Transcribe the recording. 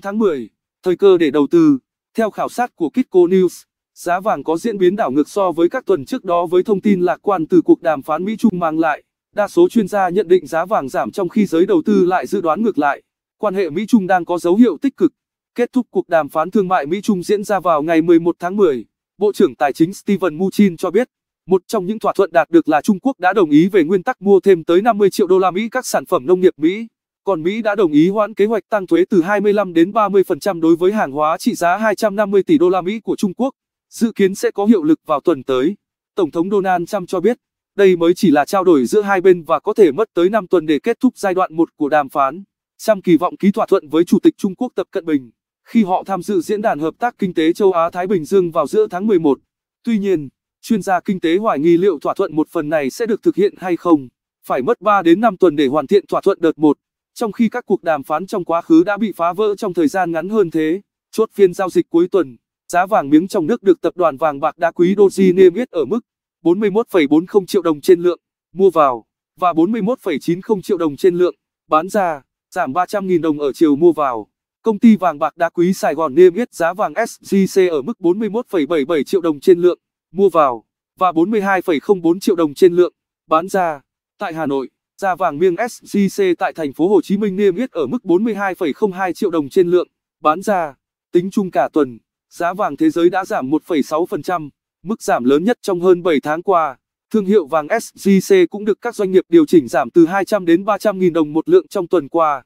tháng 10, thời cơ để đầu tư. Theo khảo sát của Kitco News, giá vàng có diễn biến đảo ngược so với các tuần trước đó với thông tin lạc quan từ cuộc đàm phán Mỹ Trung mang lại. Đa số chuyên gia nhận định giá vàng giảm trong khi giới đầu tư lại dự đoán ngược lại. Quan hệ Mỹ Trung đang có dấu hiệu tích cực. Kết thúc cuộc đàm phán thương mại Mỹ Trung diễn ra vào ngày 11 tháng 10, Bộ trưởng Tài chính Steven Mnuchin cho biết, một trong những thỏa thuận đạt được là Trung Quốc đã đồng ý về nguyên tắc mua thêm tới 50 triệu đô la Mỹ các sản phẩm nông nghiệp Mỹ còn Mỹ đã đồng ý hoãn kế hoạch tăng thuế từ 25 đến 30% đối với hàng hóa trị giá 250 tỷ đô la Mỹ của Trung Quốc, dự kiến sẽ có hiệu lực vào tuần tới. Tổng thống Donald Trump cho biết, đây mới chỉ là trao đổi giữa hai bên và có thể mất tới 5 tuần để kết thúc giai đoạn 1 của đàm phán. Trump kỳ vọng ký thỏa thuận với Chủ tịch Trung Quốc Tập Cận Bình khi họ tham dự diễn đàn hợp tác kinh tế châu Á Thái Bình Dương vào giữa tháng 11. Tuy nhiên, chuyên gia kinh tế hoài nghi liệu thỏa thuận một phần này sẽ được thực hiện hay không. Phải mất 3 đến 5 tuần để hoàn thiện thỏa thuận đợt 1 trong khi các cuộc đàm phán trong quá khứ đã bị phá vỡ trong thời gian ngắn hơn thế. Chốt phiên giao dịch cuối tuần, giá vàng miếng trong nước được tập đoàn vàng bạc đá quý Doji niêm yết ở mức 41,40 triệu đồng trên lượng mua vào và 41,90 triệu đồng trên lượng bán ra, giảm 300.000 đồng ở chiều mua vào. Công ty vàng bạc đá quý Sài Gòn niêm yết giá vàng SJC ở mức 41,77 triệu đồng trên lượng mua vào và 42,04 triệu đồng trên lượng bán ra tại Hà Nội. Giá vàng miếng SJC tại thành phố Hồ Chí Minh niêm yết ở mức 42,02 triệu đồng trên lượng. Bán ra, tính chung cả tuần, giá vàng thế giới đã giảm 1,6%, mức giảm lớn nhất trong hơn 7 tháng qua. Thương hiệu vàng SJC cũng được các doanh nghiệp điều chỉnh giảm từ 200 đến 300 nghìn đồng một lượng trong tuần qua.